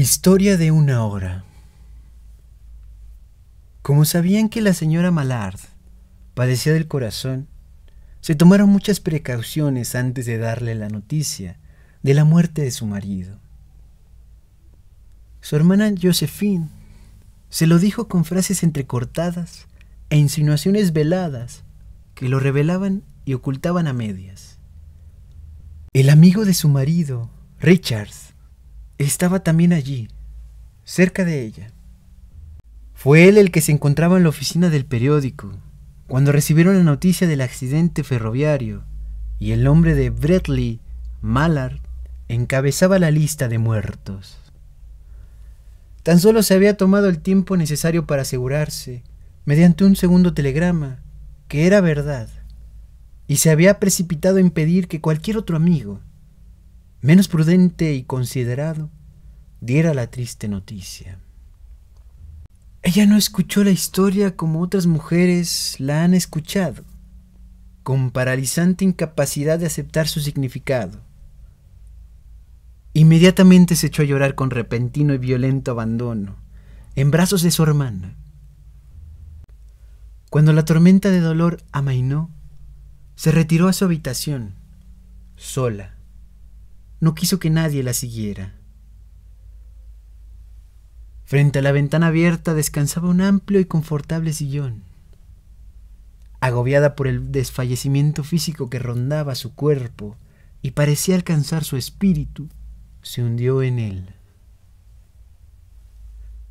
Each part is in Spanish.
Historia de una hora. Como sabían que la señora Malard padecía del corazón, se tomaron muchas precauciones antes de darle la noticia de la muerte de su marido. Su hermana Josephine se lo dijo con frases entrecortadas e insinuaciones veladas que lo revelaban y ocultaban a medias. El amigo de su marido, Richards, estaba también allí, cerca de ella. Fue él el que se encontraba en la oficina del periódico, cuando recibieron la noticia del accidente ferroviario, y el nombre de Bradley Mallard encabezaba la lista de muertos. Tan solo se había tomado el tiempo necesario para asegurarse, mediante un segundo telegrama, que era verdad, y se había precipitado a impedir que cualquier otro amigo, menos prudente y considerado, diera la triste noticia. Ella no escuchó la historia como otras mujeres la han escuchado, con paralizante incapacidad de aceptar su significado. Inmediatamente se echó a llorar con repentino y violento abandono, en brazos de su hermana. Cuando la tormenta de dolor amainó, se retiró a su habitación, sola, no quiso que nadie la siguiera. Frente a la ventana abierta descansaba un amplio y confortable sillón. Agobiada por el desfallecimiento físico que rondaba su cuerpo y parecía alcanzar su espíritu, se hundió en él.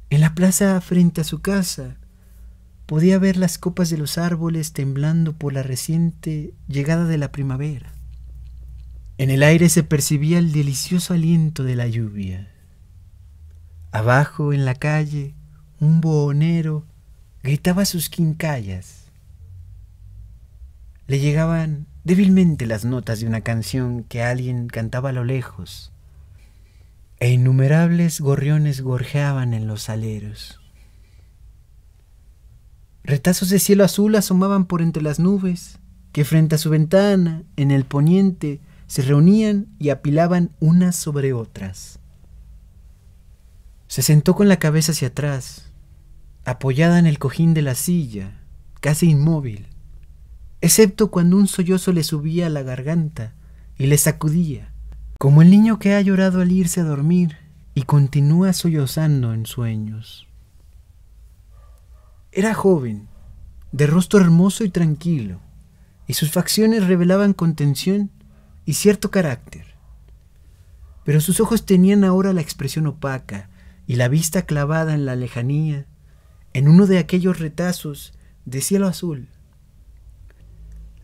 En la plaza frente a su casa podía ver las copas de los árboles temblando por la reciente llegada de la primavera. En el aire se percibía el delicioso aliento de la lluvia. Abajo, en la calle, un bohonero gritaba sus quincallas. Le llegaban débilmente las notas de una canción que alguien cantaba a lo lejos, e innumerables gorriones gorjeaban en los aleros. Retazos de cielo azul asomaban por entre las nubes, que frente a su ventana, en el poniente, se reunían y apilaban unas sobre otras. Se sentó con la cabeza hacia atrás, apoyada en el cojín de la silla, casi inmóvil, excepto cuando un sollozo le subía a la garganta y le sacudía, como el niño que ha llorado al irse a dormir y continúa sollozando en sueños. Era joven, de rostro hermoso y tranquilo, y sus facciones revelaban contención y cierto carácter. Pero sus ojos tenían ahora la expresión opaca y la vista clavada en la lejanía, en uno de aquellos retazos de cielo azul.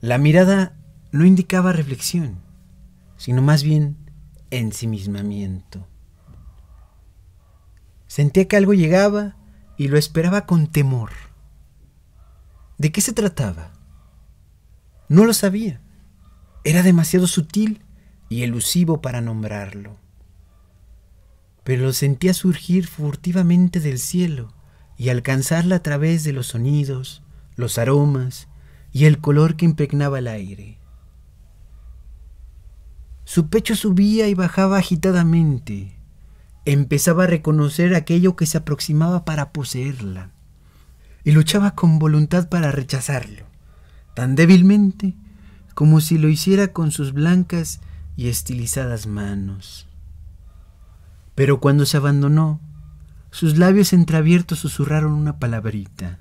La mirada no indicaba reflexión, sino más bien ensimismamiento. Sentía que algo llegaba y lo esperaba con temor. ¿De qué se trataba? No lo sabía. Era demasiado sutil y elusivo para nombrarlo. Pero lo sentía surgir furtivamente del cielo y alcanzarla a través de los sonidos, los aromas y el color que impregnaba el aire. Su pecho subía y bajaba agitadamente. Empezaba a reconocer aquello que se aproximaba para poseerla y luchaba con voluntad para rechazarlo, tan débilmente como si lo hiciera con sus blancas y estilizadas manos. Pero cuando se abandonó, sus labios entreabiertos susurraron una palabrita.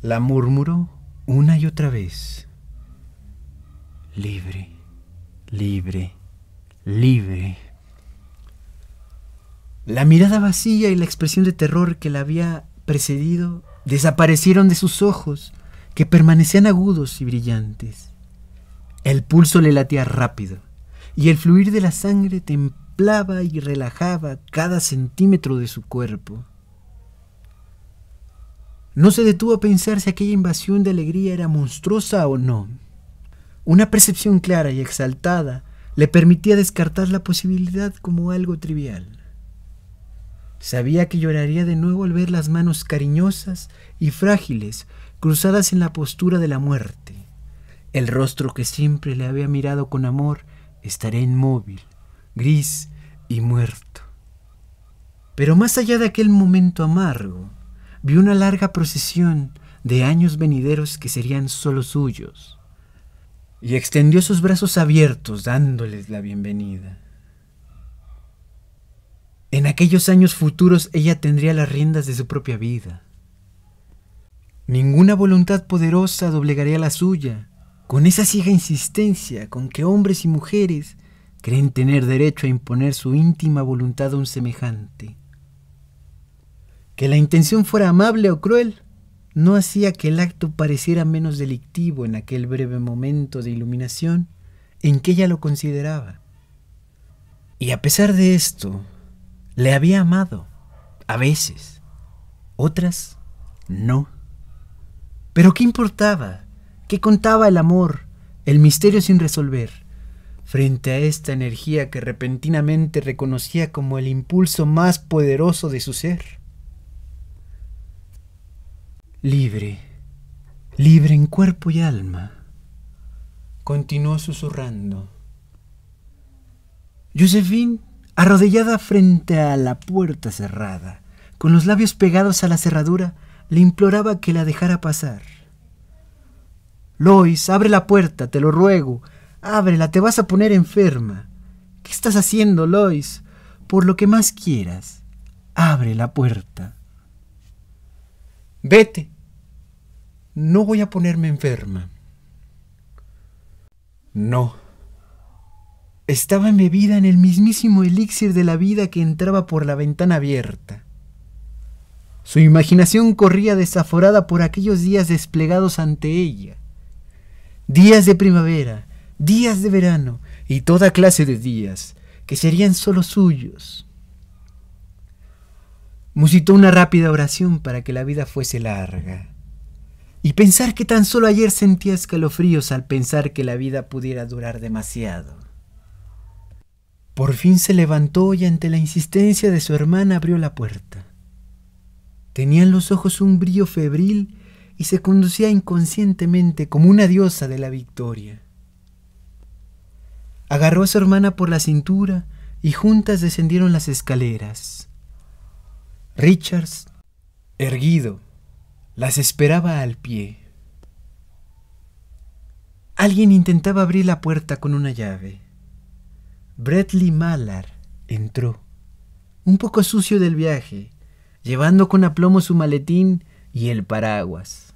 La murmuró una y otra vez. Libre, libre, libre. La mirada vacía y la expresión de terror que la había precedido desaparecieron de sus ojos que permanecían agudos y brillantes. El pulso le latía rápido y el fluir de la sangre templaba y relajaba cada centímetro de su cuerpo. No se detuvo a pensar si aquella invasión de alegría era monstruosa o no. Una percepción clara y exaltada le permitía descartar la posibilidad como algo trivial. Sabía que lloraría de nuevo al ver las manos cariñosas y frágiles cruzadas en la postura de la muerte. El rostro que siempre le había mirado con amor estaría inmóvil, gris y muerto. Pero más allá de aquel momento amargo, Vio una larga procesión de años venideros que serían solo suyos, y extendió sus brazos abiertos dándoles la bienvenida. En aquellos años futuros ella tendría las riendas de su propia vida Ninguna voluntad poderosa doblegaría la suya, con esa ciega insistencia con que hombres y mujeres creen tener derecho a imponer su íntima voluntad a un semejante. Que la intención fuera amable o cruel no hacía que el acto pareciera menos delictivo en aquel breve momento de iluminación en que ella lo consideraba. Y a pesar de esto, le había amado, a veces, otras no. Pero ¿qué importaba? ¿Qué contaba el amor? El misterio sin resolver. Frente a esta energía que repentinamente reconocía como el impulso más poderoso de su ser. Libre, libre en cuerpo y alma, continuó susurrando. Josephine, arrodillada frente a la puerta cerrada, con los labios pegados a la cerradura, le imploraba que la dejara pasar. Lois, abre la puerta, te lo ruego. Ábrela, te vas a poner enferma. ¿Qué estás haciendo, Lois? Por lo que más quieras, abre la puerta. Vete. No voy a ponerme enferma. No. Estaba embebida en el mismísimo elixir de la vida que entraba por la ventana abierta. Su imaginación corría desaforada por aquellos días desplegados ante ella. Días de primavera, días de verano y toda clase de días que serían solo suyos. Musitó una rápida oración para que la vida fuese larga. Y pensar que tan solo ayer sentía escalofríos al pensar que la vida pudiera durar demasiado. Por fin se levantó y ante la insistencia de su hermana abrió la puerta. Tenía en los ojos un brillo febril y se conducía inconscientemente como una diosa de la victoria. Agarró a su hermana por la cintura y juntas descendieron las escaleras. Richards, erguido, las esperaba al pie. Alguien intentaba abrir la puerta con una llave. Bradley Mallard entró, un poco sucio del viaje, llevando con aplomo su maletín y el paraguas.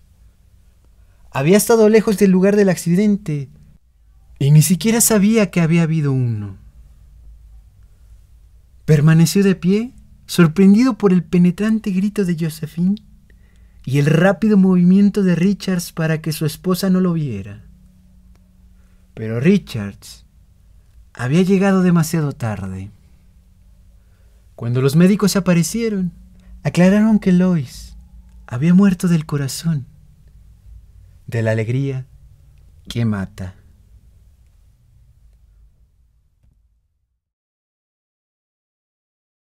Había estado lejos del lugar del accidente y ni siquiera sabía que había habido uno. Permaneció de pie, sorprendido por el penetrante grito de Josephine y el rápido movimiento de Richards para que su esposa no lo viera. Pero Richards había llegado demasiado tarde. Cuando los médicos aparecieron, Aclararon que Lois había muerto del corazón, de la alegría que mata.